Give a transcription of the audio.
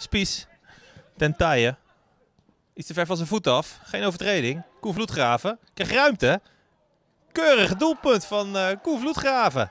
Spies, Tentaille. Iets te ver van zijn voet af. Geen overtreding. Koen Vloedgraven krijgt ruimte. Keurig doelpunt van uh, eh, Koen Vloedgraven.